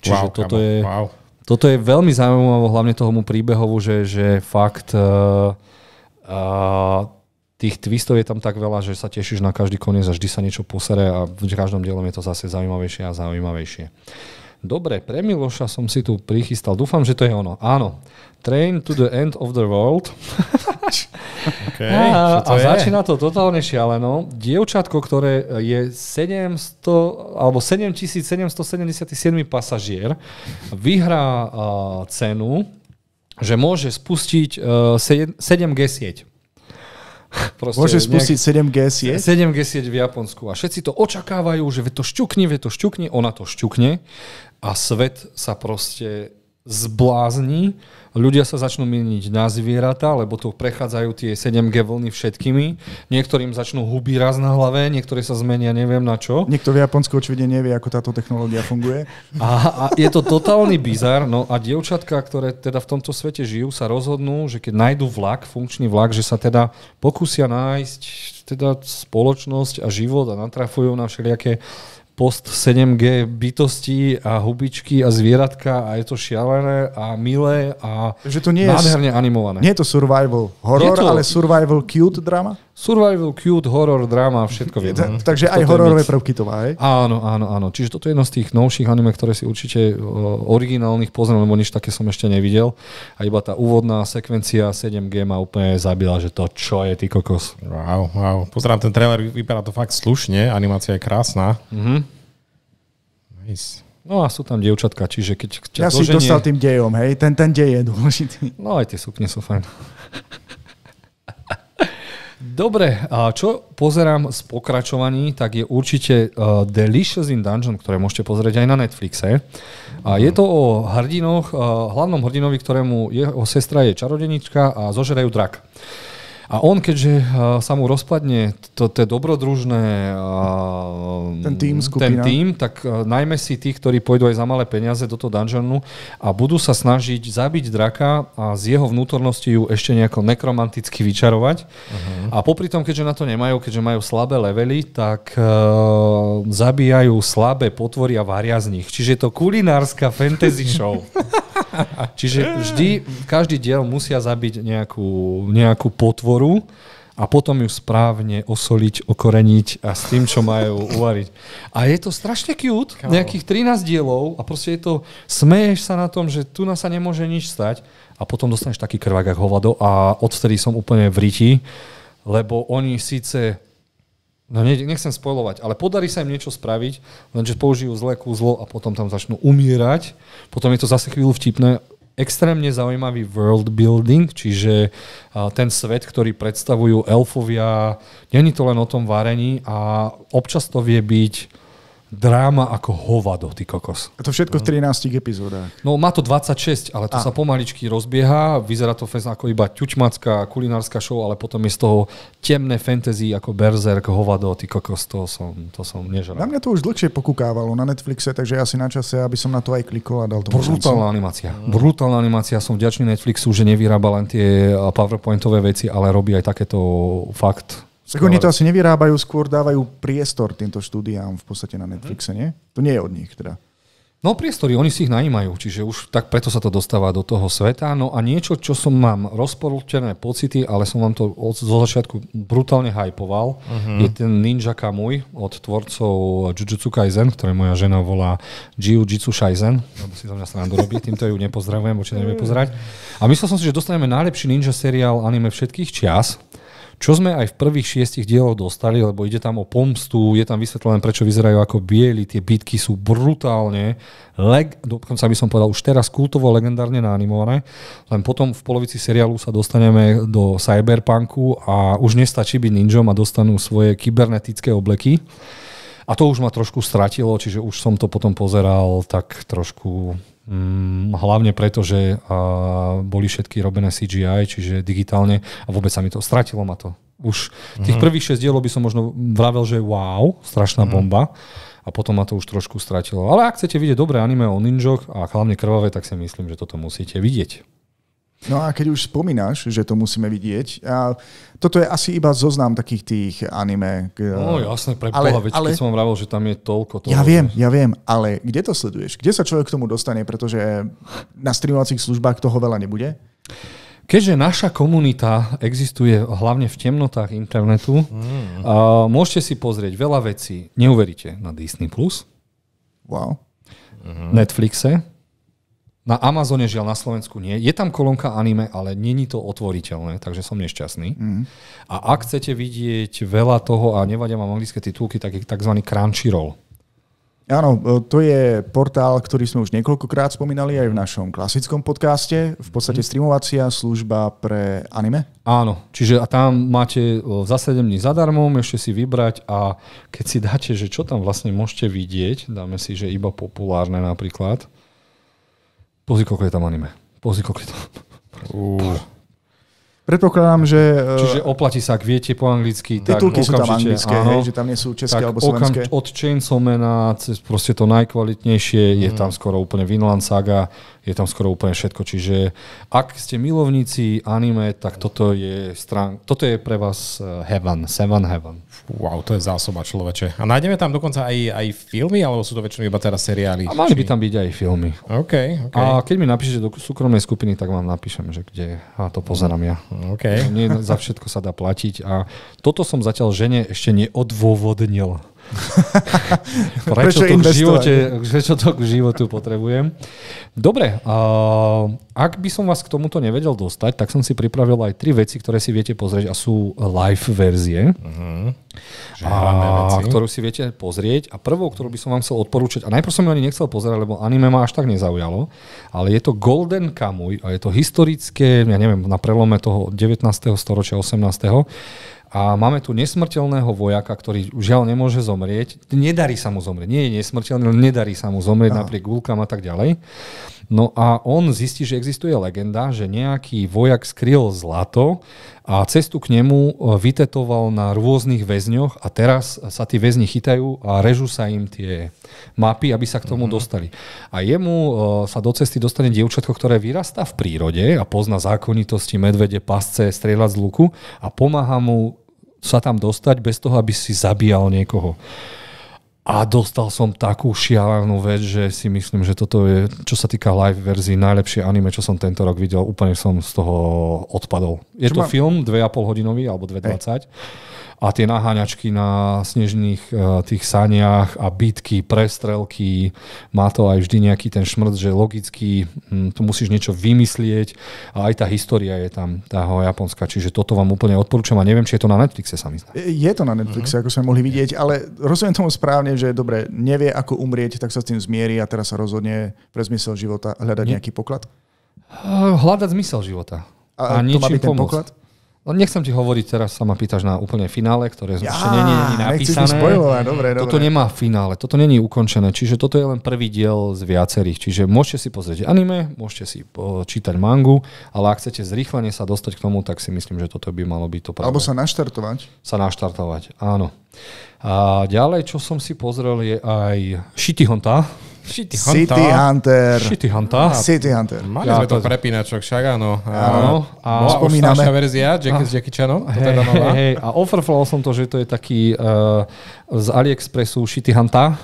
Čiže wow, toto, je, wow. toto je veľmi zaujímavé, hlavne tomu príbehovu, že, že fakt uh, uh, tých twistov je tam tak veľa, že sa tešíš na každý koniec a vždy sa niečo posere a v každom dielom je to zase zaujímavejšie a zaujímavejšie. Dobre, pre Miloša som si tu prichystal. Dúfam, že to je ono. Áno. Train to the end of the world. okay, a, to a je? začína to totálne šialeno. Dievčatko, ktoré je 700, alebo 7777 pasažier, vyhrá uh, cenu, že môže spustiť uh, 7, 7G sieť. Proste Môže spustiť nejak... 7G sieť? 7G sieť v Japonsku. A všetci to očakávajú, že to šťukne, vie to šťukne, ona to šťukne a svet sa proste zblázni Ľudia sa začnú meniť na zvieratá, lebo tu prechádzajú tie 7G vlny všetkými. Niektorým začnú huby raz na hlave, niektorí sa zmenia neviem na čo. Niekto v Japonsku očividne nevie, ako táto technológia funguje. A, a je to totálny bizar. No a dievčatka, ktoré teda v tomto svete žijú, sa rozhodnú, že keď nájdú vlak, funkčný vlak, že sa teda pokúsia nájsť teda spoločnosť a život a natrafujú na všelijaké post 7G bytosti a hubičky a zvieratka a je to šialené a milé a že to nie nádherne je, animované. Nie je to survival horror, to, ale survival cute drama? Survival, cute, horror, drama, všetko v jednom. Takže aj hororové prvky to má, aj? Áno, áno, áno. Čiže toto je jedno z tých novších anime, ktoré si určite originálnych poznám, lebo nič také som ešte nevidel. A iba tá úvodná sekvencia 7G ma úplne zabila, že to čo je, ty kokos. Wow, wow. Pozerám ten trailer, vypadá to fakt slušne, animácia je krásna. Mm-hmm. Nice. No a sú tam dievčatka, čiže keď Ja doženie... si dostal tým dejom, hej? Ten, ten dej je dôležitý. No aj tie sukne sú fajn. Dobre, a čo pozerám z pokračovaní, tak je určite uh, Delicious in Dungeon, ktoré môžete pozrieť aj na Netflixe. A je to o hrdinoch, uh, hlavnom hrdinovi, ktorému jeho sestra je čarodenička a zožerajú drak. A on, keďže eh, sa mu rozpadne to, to dobrodružné eh, ten tým, ten tým, tak eh, najmä si tí, ktorí pôjdu aj za malé peniaze do toho dungeonu a budú sa snažiť zabiť draka a z jeho vnútornosti ju ešte nejako nekromanticky vyčarovať. Uh-huh. A popri tom, keďže na to nemajú, keďže majú slabé levely, tak uh, zabíjajú slabé potvory a varia z nich. Čiže je to kulinárska fantasy show. Čiže vždy, každý diel musia zabiť nejakú, nejakú potvoru oporu a potom ju správne osoliť, okoreniť a s tým, čo majú uvariť. A je to strašne cute, Kávo. nejakých 13 dielov a proste je to, smeješ sa na tom, že tu na sa nemôže nič stať a potom dostaneš taký krvák ako hovado a odtedy som úplne v riti, lebo oni síce No nechcem spojovať, ale podarí sa im niečo spraviť, lenže použijú zlé kúzlo a potom tam začnú umierať. Potom je to zase chvíľu vtipné, extrémne zaujímavý world building, čiže ten svet, ktorý predstavujú elfovia, není to len o tom varení a občas to vie byť dráma ako hovado, ty kokos. A to všetko v 13 epizódach. No má to 26, ale to A. sa pomaličky rozbieha. Vyzerá to fest ako iba ťučmacká kulinárska show, ale potom je z toho temné fantasy ako berserk, hovado, ty kokos, to som, to som nežral. Na mňa to už dlhšie pokukávalo na Netflixe, takže ja si na čase, aby som na to aj klikol a dal to. Brutálna animácia. Mm. Brutálna animácia. Som vďačný Netflixu, že nevyrába len tie eh, PowerPointové veci, ale robí aj takéto fakt tak oni to asi nevyrábajú, skôr dávajú priestor týmto štúdiám v podstate na mhm. Netflixe, nie? To nie je od nich teda. No priestory, oni si ich najímajú, čiže už tak preto sa to dostáva do toho sveta. No a niečo, čo som mám rozporúčené pocity, ale som vám to od, zo začiatku brutálne hypoval, uh-huh. je ten Ninja Kamui od tvorcov Jujutsu Kaisen, ktoré moja žena volá Jiu-Jitsu Shaisen, lebo si za mňa srandu robí, týmto ju nepozdravujem, určite nevie pozerať. A myslel som si, že dostaneme najlepší ninja seriál anime všetkých čias, čo sme aj v prvých šiestich dieloch dostali, lebo ide tam o pomstu, je tam vysvetlené, prečo vyzerajú ako bieli, tie bitky sú brutálne, leg, dokonca by som povedal už teraz kultovo legendárne naanimované, len potom v polovici seriálu sa dostaneme do cyberpunku a už nestačí byť ninjom a dostanú svoje kybernetické obleky. A to už ma trošku stratilo, čiže už som to potom pozeral tak trošku Mm, hlavne preto, že boli všetky robené CGI, čiže digitálne a vôbec sa mi to stratilo ma to. Už tých mm. prvých 6 dielov by som možno vravel, že wow, strašná mm. bomba a potom ma to už trošku stratilo. Ale ak chcete vidieť dobré anime o ninjoch a hlavne krvavé, tak si myslím, že toto musíte vidieť. No a keď už spomínaš, že to musíme vidieť, a toto je asi iba zoznam takých tých anime. No jasné, pre ale, boha, veď, ale, keď som vravil, že tam je toľko toho. Ja viem, ja viem, ale kde to sleduješ? Kde sa človek k tomu dostane, pretože na streamovacích službách toho veľa nebude? Keďže naša komunita existuje hlavne v temnotách internetu, mm. uh, môžete si pozrieť veľa vecí, neuveríte, na Disney+, Plus, wow. Netflixe, na Amazone žiaľ na Slovensku nie. Je tam kolónka anime, ale není to otvoriteľné, takže som nešťastný. Mm. A ak chcete vidieť veľa toho, a nevadia vám anglické titulky, tak je tzv. Crunchyroll. Áno, e, to je portál, ktorý sme už niekoľkokrát spomínali aj v našom klasickom podcaste. V podstate mhm. streamovacia služba pre anime. Áno, čiže a tam máte e, za 7 dní zadarmo, môžete si vybrať a keď si dáte, že čo tam vlastne môžete vidieť, dáme si, že iba populárne napríklad, Pozri, koľko je tam anime. Pozri, koľko je tam... Uh. Predpokladám, že... E, Čiže oplatí sa, ak viete po anglicky, tak okamžite, sú tam anglické, áno, hej, že tam nie sú české alebo slovenské. Okamž, od mena cez proste to najkvalitnejšie, mm. je mhm. tam skoro úplne Vinland Saga, je tam skoro úplne všetko. Čiže ak ste milovníci anime, tak toto je, strán, toto je pre vás e, heaven, seven heaven. Wow, to je zásoba človeče. A nájdeme tam dokonca aj, aj filmy, alebo sú to väčšinou iba teraz seriály? A mali by tam byť aj filmy. Okay, okay. A keď mi napíšete do súkromnej skupiny, tak vám napíšem, že kde a to pozerám ja. Okay. Nie za všetko sa dá platiť a toto som zatiaľ žene ešte neodôvodnil. prečo, prečo, to v k živote, prečo to k životu potrebujem? Dobre, uh, ak by som vás k tomuto nevedel dostať, tak som si pripravil aj tri veci, ktoré si viete pozrieť a sú live verzie. Uh-huh. A, ktorú si viete pozrieť. A prvou, ktorú by som vám chcel odporúčať, a najprv som ju ani nechcel pozrieť, lebo anime ma až tak nezaujalo, ale je to Golden Kamuy a je to historické, ja neviem, na prelome toho 19. storočia 18. A máme tu nesmrteľného vojaka, ktorý žiaľ nemôže zomrieť. Nedarí sa mu zomrieť. Nie je nesmrteľný, ale nedarí sa mu zomrieť Aha. napriek gulkám a tak ďalej. No a on zistí, že existuje legenda, že nejaký vojak skryl zlato a cestu k nemu e, vytetoval na rôznych väzňoch a teraz sa tí väzni chytajú a režú sa im tie mapy, aby sa k tomu mm-hmm. dostali. A jemu e, sa do cesty dostane dievčatko, ktoré vyrastá v prírode a pozná zákonitosti medvede, pasce, strieľať z luku a pomáha mu sa tam dostať bez toho, aby si zabíjal niekoho. A dostal som takú šialenú vec, že si myslím, že toto je, čo sa týka live verzii, najlepšie anime, čo som tento rok videl. Úplne som z toho odpadol. Je čo to ma... film, 2,5 hodinový alebo 2,20. Hey a tie naháňačky na snežných e, tých saniach a bitky, prestrelky, má to aj vždy nejaký ten šmrd, že logicky hm, tu musíš niečo vymyslieť a aj tá história je tam, tá japonská, čiže toto vám úplne odporúčam a neviem, či je to na Netflixe sami. E, je to na Netflixe, uh-huh. ako sme mohli vidieť, ale rozumiem tomu správne, že dobre, nevie ako umrieť, tak sa s tým zmierí a teraz sa rozhodne pre zmysel života hľadať nejaký poklad? Hľadať zmysel života. A, a to má byť ten poklad? No nechcem ti hovoriť, teraz sa ma pýtaš na úplne finále, ktoré ja, ešte nie je napísané. dobre, dobre. Toto nemá finále, toto není ukončené, čiže toto je len prvý diel z viacerých. Čiže môžete si pozrieť anime, môžete si čítať mangu, ale ak chcete zrýchlenie sa dostať k tomu, tak si myslím, že toto by malo byť to prvé. Alebo sa naštartovať. Sa naštartovať, áno. A ďalej, čo som si pozrel, je aj Shitty Honta. City Hunter. City Hunter. City ah, Hunter. City Hunter. Mali ja, sme to, prepínačok, však áno. Áno. A no, spomíname. verzia Jack a, ah. s Jackie Chanom. Hej, teda nová. hej, a overflow som to, že to je taký uh, z AliExpressu City Hunter.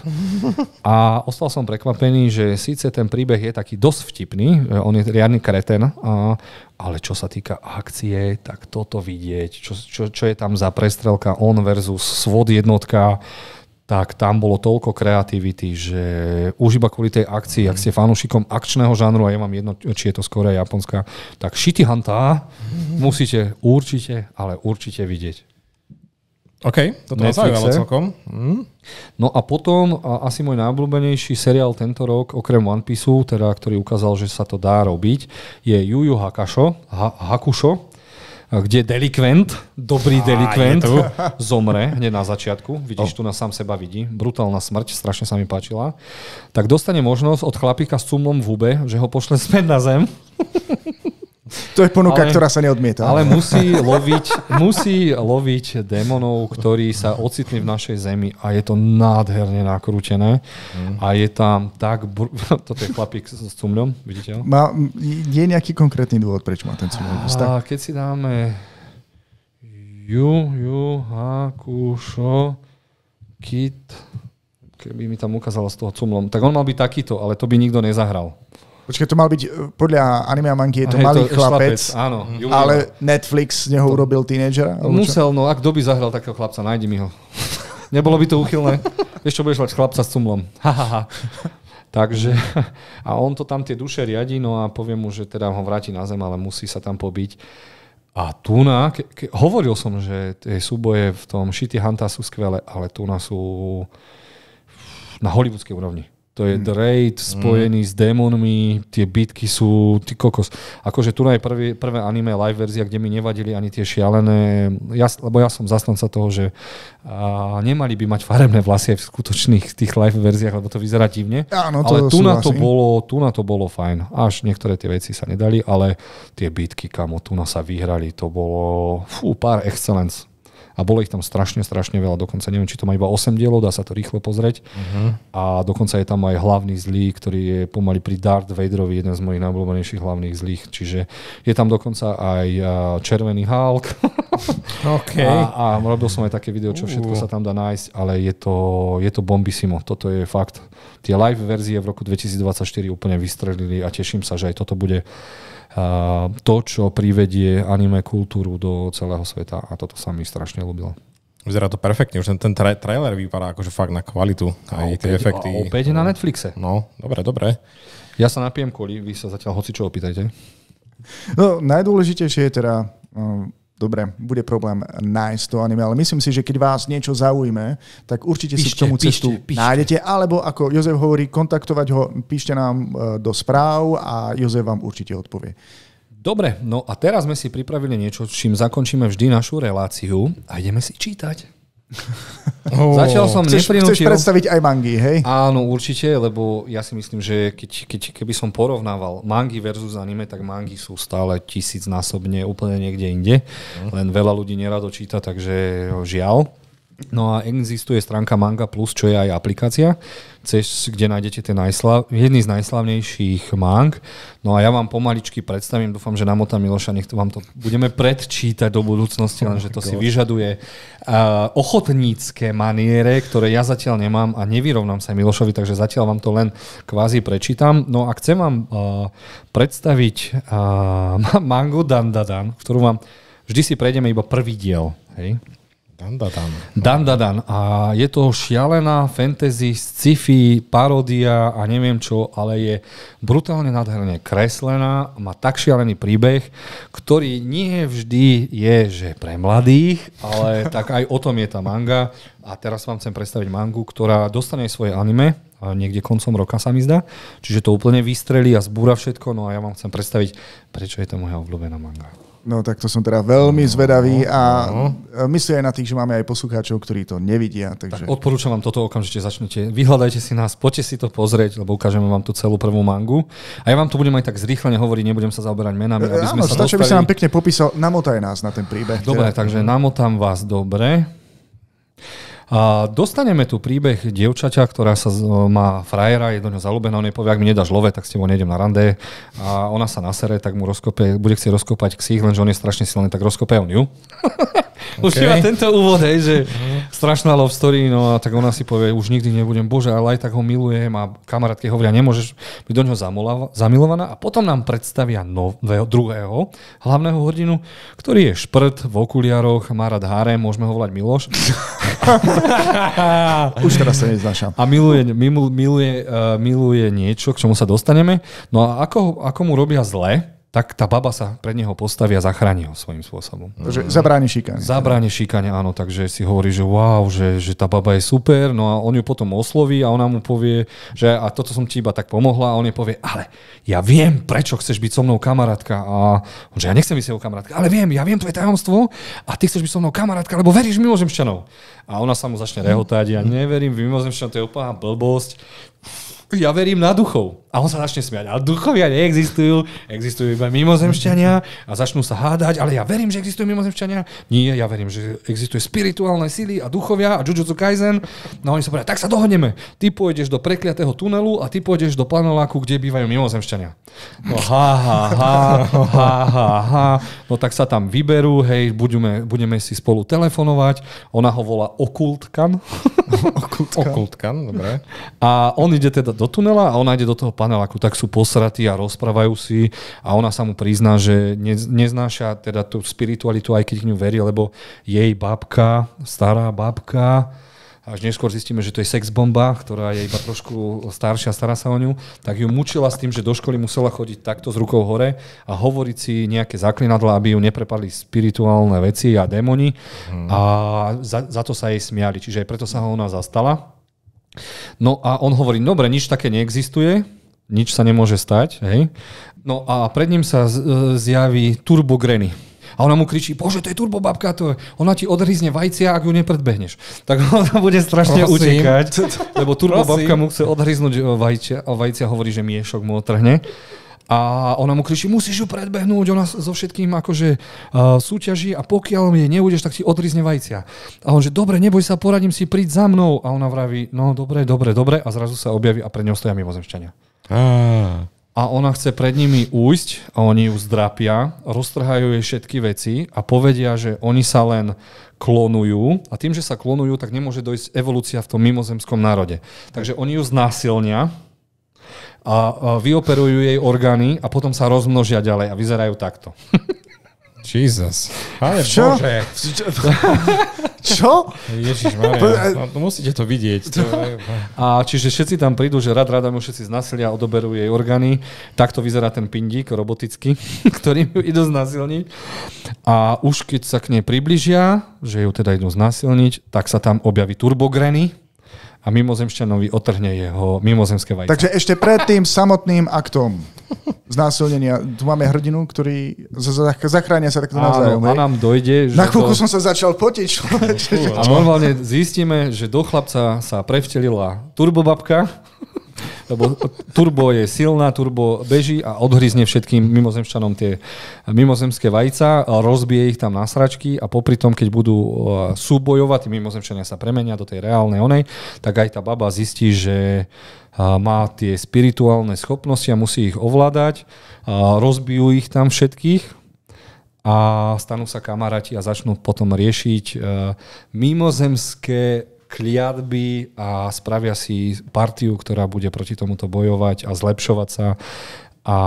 a ostal som prekvapený, že síce ten príbeh je taký dosť vtipný, eh, on je riadny kreten, uh, ale čo sa týka akcie, tak toto vidieť, čo, čo, čo je tam za prestrelka on versus svod jednotka, tak tam bolo toľko kreativity, že už iba kvôli tej akcii, ak mhm. ste fanúšikom akčného žánru, a ja mám jedno, či je to skôr japonská, tak Shitty mm. musíte určite, ale určite vidieť. OK, toto ma zaujímalo celkom. Mm. No a potom a asi môj najobľúbenejší seriál tento rok, okrem One Piece, teda, ktorý ukázal, že sa to dá robiť, je Yu Yu Hakusho, ha- Hakusho kde delikvent, dobrý Á, delikvent, zomre hneď na začiatku. Vidíš, oh. tu na sám seba vidí. Brutálna smrť, strašne sa mi páčila. Tak dostane možnosť od chlapíka s cumlom v hube, že ho pošle späť na zem. To je ponuka, ale, ktorá sa neodmieta. Ale musí loviť, musí loviť démonov, ktorí sa ocitli v našej zemi a je to nádherne nakrútené mm. a je tam tak... Br- Toto je chlapík s cumľom, vidíte ho? Má, je nejaký konkrétny dôvod, prečo má ten cumľ? A keď si dáme ju, ju, ha, šo, kit, keby mi tam ukázalo s toho cumlom, tak on mal byť takýto, ale to by nikto nezahral. Počkaj, to mal byť, e, podľa anime a manky je to Hej, malý to chlapec, chlapec áno, ale Netflix z neho to... urobil tínedžera? Musel, no, ak kto by zahral takého chlapca, nájdi mi ho. Nebolo by to uchylné? Vieš čo, budeš hľať chlapca s cumlom. Takže, a on to tam tie duše riadi, no a poviem mu, že teda ho vráti na zem, ale musí sa tam pobiť. A tu na, ke, ke, hovoril som, že tie súboje v tom Shitty Hunter sú skvelé, ale tu na sú na hollywoodskej úrovni to je mhm. Raid mhm. spojený mm. s démonmi, tie bitky sú, ty kokos. Akože tu je prvé, prvé anime live verzia, kde mi nevadili ani tie šialené, ja, lebo ja som zastanca toho, že a, nemali by mať farebné vlasy aj v skutočných tých live verziách, lebo to vyzerá divne. Áno, to ale tu na to, bolo, tu na to bolo fajn. Až niektoré tie veci sa nedali, ale tie bitky, kamo, tu na sa vyhrali, to bolo fú, pár excellence a bolo ich tam strašne, strašne veľa. Dokonca neviem, či to má iba 8 dielov, dá sa to rýchlo pozrieť. Uh-huh. A dokonca je tam aj hlavný zlý, ktorý je pomaly pri Darth Vaderovi jeden z mojich najobľúbenejších hlavných zlých. Čiže je tam dokonca aj Červený Hulk. okay. a, a robil som aj také video, čo všetko sa tam dá nájsť, ale je to, je to bombisimo. Toto je fakt. Tie live verzie v roku 2024 úplne vystrelili a teším sa, že aj toto bude to, čo privedie anime kultúru do celého sveta a toto sa mi strašne ľúbilo. Vyzerá to perfektne, už ten, ten tra- trailer vypadá akože fakt na kvalitu, a aj opäť, tie efekty. A opäť na Netflixe. No, dobre, dobre. Ja sa napijem kvôli, vy sa zatiaľ hoci čo opýtajte. No, najdôležitejšie je teda um, dobre, bude problém nájsť to anime, ale myslím si, že keď vás niečo zaujme, tak určite píšte, si k tomu cestu píšte, nájdete, alebo ako Jozef hovorí, kontaktovať ho, píšte nám e, do správ a Jozef vám určite odpovie. Dobre, no a teraz sme si pripravili niečo, čím zakončíme vždy našu reláciu a ideme si čítať. Oh, Začal som chceš, neprinútil. Chceš predstaviť aj mangy, hej? Áno, určite, lebo ja si myslím, že keď, keď, keby som porovnával mangy versus anime, tak mangy sú stále tisícnásobne úplne niekde inde. Mhm. Len veľa ľudí nerado číta, takže žiaľ. No a existuje stránka Manga Plus, čo je aj aplikácia, cez, kde nájdete ten najslav, jedny z najslavnejších mang. No a ja vám pomaličky predstavím, dúfam, že namotá Miloša, nech to vám to budeme predčítať do budúcnosti, oh lenže to si vyžaduje uh, ochotnícke maniere, ktoré ja zatiaľ nemám a nevyrovnám sa Milošovi, takže zatiaľ vám to len kvázi prečítam. No a chcem vám uh, predstaviť uh, Mango Dandadan, ktorú vám vždy si prejdeme iba prvý diel. Hej? Dandadan. Dandadan. A je to šialená fantasy, sci-fi, paródia a neviem čo, ale je brutálne nádherne kreslená, má tak šialený príbeh, ktorý nie vždy je, že pre mladých, ale tak aj o tom je tá manga. A teraz vám chcem predstaviť mangu, ktorá dostane svoje anime, niekde koncom roka sa mi zdá. Čiže to úplne vystrelí a zbúra všetko. No a ja vám chcem predstaviť, prečo je to moja obľúbená manga. No tak to som teda veľmi no, zvedavý no, a no. E, myslím aj na tých, že máme aj poslucháčov, ktorí to nevidia. Takže... Tak odporúčam vám toto okamžite začnete. Vyhľadajte si nás, poďte si to pozrieť, lebo ukážeme vám tú celú prvú mangu. A ja vám to budem aj tak zrýchlene hovoriť, nebudem sa zaoberať menami. E, aby sme Áno, sa stačí, aby sa nám pekne popísal, namotaj nás na ten príbeh. Dobre, teda. takže mhm. namotám vás dobre. A dostaneme tu príbeh dievčaťa, ktorá sa má frajera, je do ňa zalúbená, on jej povie, ak mi nedáš love, tak s tebou nejdem na rande. A ona sa nasere, tak mu rozkope, bude chcieť rozkopať ksich, lenže on je strašne silný, tak rozkope on ju. Okay. Už iba tento úvod, hej, že mhm. strašná love story, no a tak ona si povie, už nikdy nebudem, bože, ale aj tak ho milujem a kamarátky hovoria, nemôžeš byť do ňoho zamilovaná a potom nám predstavia nového, druhého hlavného hrdinu, ktorý je šprt v okuliároch, má rád háre, môžeme ho volať Miloš. Už teraz sa neznášam. A miluje, miluje, eh, miluje niečo, k čomu sa dostaneme. No a ako, ako mu robia zle, tak tá baba sa pre neho postaví a zachráni ho svojím spôsobom. Takže zabráni šikanie. Zabráni šikane, áno. Takže si hovorí, že wow, že, že tá baba je super, no a on ju potom osloví a ona mu povie, že a toto som ti iba tak pomohla a on jej povie, ale ja viem, prečo chceš byť so mnou kamarátka. A on že ja nechcem byť so mnou kamarátka, ale viem, ja viem tvoje tajomstvo a ty chceš byť so mnou kamarátka, lebo veríš mimozemšťanov. A ona sa mu začne rehotať, ja neverím, mimozemšťanov to je úplná blbosť ja verím na duchov. A on sa začne smiať. Ale duchovia neexistujú, existujú iba mimozemšťania a začnú sa hádať, ale ja verím, že existujú mimozemšťania. Nie, ja verím, že existuje spirituálne sily a duchovia a Jujutsu Kaisen. No oni sa povedia, tak sa dohodneme. Ty pôjdeš do prekliatého tunelu a ty pôjdeš do paneláku, kde bývajú mimozemšťania. No ha, ha, ha, ha, ha, ha. No tak sa tam vyberú, hej, budeme, budeme si spolu telefonovať. Ona ho volá okultkan. Okultkan. Okultkan, dobre. A on ide teda do tunela a ona ide do toho paneláku, tak sú posratí a rozprávajú si a ona sa mu prizná, že neznáša teda tú spiritualitu, aj keď k ňu verí, lebo jej babka, stará babka, až neskôr zistíme, že to je sex bomba, ktorá je iba trošku staršia, stará sa o ňu, tak ju mučila s tým, že do školy musela chodiť takto s rukou hore a hovoriť si nejaké zaklinadla, aby ju neprepadli spirituálne veci a démoni hmm. a za, za to sa jej smiali, čiže aj preto sa ho ona zastala. No a on hovorí, dobre, nič také neexistuje, nič sa nemôže stať, hej. No a pred ním sa e, zjaví Turbo Granny a ona mu kričí, bože, to je babka, to je. ona ti odhrizne vajcia, ak ju nepredbehneš. Tak ona bude strašne Prosím. utekať, lebo babka mu chce odhriznúť e, vajcia a vajcia hovorí, že miešok mu otrhne. A ona mu kričí, musíš ju predbehnúť, ona so všetkým akože uh, súťaží a pokiaľ mi neudeš, tak si odrizne vajcia. A on že, dobre, neboj sa, poradím si, príď za mnou. A ona vraví, no dobre, dobre, dobre. A zrazu sa objaví a pred ňou stoja mimozemšťania. Ah a ona chce pred nimi újsť a oni ju zdrapia, roztrhajú jej všetky veci a povedia, že oni sa len klonujú a tým, že sa klonujú, tak nemôže dojsť evolúcia v tom mimozemskom národe. Takže oni ju znásilnia a vyoperujú jej orgány a potom sa rozmnožia ďalej a vyzerajú takto. Jesus. Ale čo? Bože. Čo? Ježiš no, no, musíte to vidieť. To... A čiže všetci tam prídu, že rad rada mu všetci znasilia, odoberú jej orgány. Takto vyzerá ten pindík robotický, ktorý ju idú znasilniť. A už keď sa k nej približia, že ju teda idú znasilniť, tak sa tam objaví turbogreny a mimozemšťanovi otrhne jeho mimozemské vajce. Takže ešte pred tým samotným aktom znásilnenia. Tu máme hrdinu, ktorý zachránia sa takto navzájom. A nám dojde, že Na chvíľku to... som sa začal potiť. a normálne zistíme, že do chlapca sa prevtelila turbobabka, lebo turbo je silná, turbo beží a odhryzne všetkým mimozemšťanom tie mimozemské vajca, rozbije ich tam na sračky a popri tom, keď budú e, súbojovať, tí mimozemšťania sa premenia do tej reálnej onej, tak aj tá baba zistí, že e, má tie spirituálne schopnosti a musí ich ovládať, rozbijú ich tam všetkých a stanú sa kamaráti a začnú potom riešiť e, mimozemské kliatby a spravia si partiu, ktorá bude proti tomuto bojovať a zlepšovať sa a,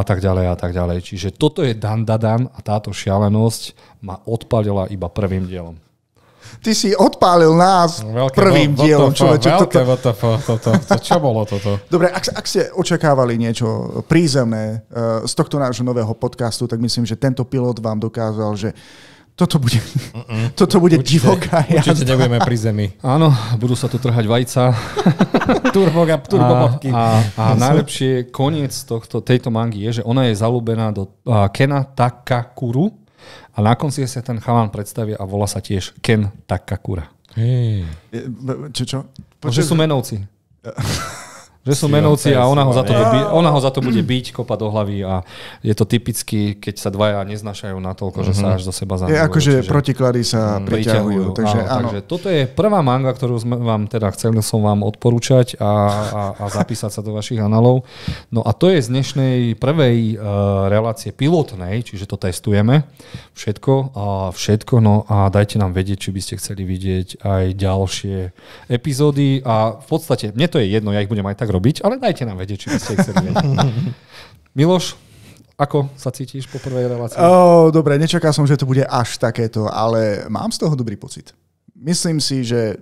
a tak ďalej a tak ďalej. Čiže toto je Dan Dadan a táto šialenosť ma odpalila iba prvým dielom. Ty si odpálil nás no, veľké, prvým what, dielom. čo, čo, čo, toto... what the fuck, to, čo bolo toto? Dobre, ak, ak ste očakávali niečo prízemné uh, z tohto nášho nového podcastu, tak myslím, že tento pilot vám dokázal, že uh, toto bude, Mm-mm. toto bude určite, divoká jazda. Určite nebudeme pri zemi. Áno, budú sa tu trhať vajca. Turboga, turbobabky. A, a, a najlepšie koniec tohto, tejto mangy je, že ona je zalúbená do uh, Kena Takakuru a na konci sa ten chalan predstavia a volá sa tiež Ken Takakura. Hey. Čo, čo? No, že sú menovci. Že sú menovci a ona ho, za to bude, ona ho mm. za to bude byť, kopa do hlavy a je to typicky, keď sa dvaja neznašajú natoľko, mm-hmm. že sa mhm. až do seba zanúvajú. Je ako, že protiklady sa mm. priťahujú. Takže, áno, áno. takže toto je prvá manga, ktorú sme vám teda chcel som vám odporúčať a, a, a zapísať sa do vašich analov. No a to je z dnešnej prvej uh, relácie pilotnej, čiže to testujeme všetko a všetko. No a dajte nám vedieť, či by ste chceli vidieť aj ďalšie epizódy a v podstate mne to je jedno, ja ich budem aj tak robiť, ale dajte nám vedieť, či by ste chceli vedieť. Miloš, ako sa cítiš po prvej relácii? Oh, dobre, nečakal som, že to bude až takéto, ale mám z toho dobrý pocit. Myslím si, že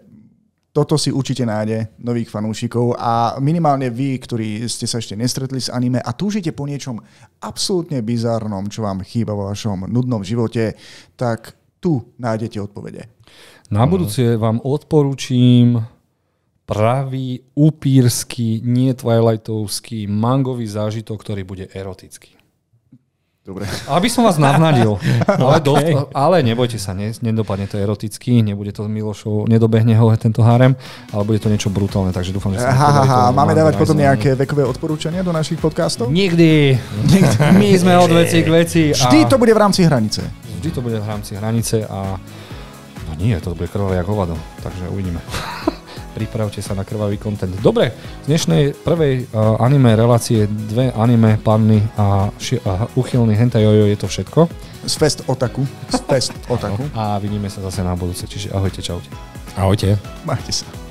toto si určite nájde nových fanúšikov a minimálne vy, ktorí ste sa ešte nestretli s anime a túžite po niečom absolútne bizárnom, čo vám chýba vo vašom nudnom živote, tak tu nájdete odpovede. Na budúce vám odporúčim pravý, upírsky, nie twilightovský, mangový zážitok, ktorý bude erotický. Dobre. Aby som vás navnadil. Ale, okay. do, ale nebojte sa, ne, nedopadne to eroticky, nebude to Milošov, nedobehne ho tento harem, ale bude to niečo brutálne, takže dúfam, že sa... Ha, ha, ha, máme dávať potom nejaké vekové odporúčania do našich podcastov? Nikdy. Nikdy. My sme od veci k veci. A... Vždy to bude v rámci hranice. Vždy to bude v rámci hranice a... No nie, to bude krvavé ako hovado, takže uvidíme. pripravte sa na krvavý kontent. Dobre, v dnešnej prvej uh, anime relácie dve anime, panny a, ši- a uchylný hentajojo je to všetko. Z fest otaku. Z fest otaku. A vidíme sa zase na budúce, čiže ahojte, čaute. Ahojte. Majte sa.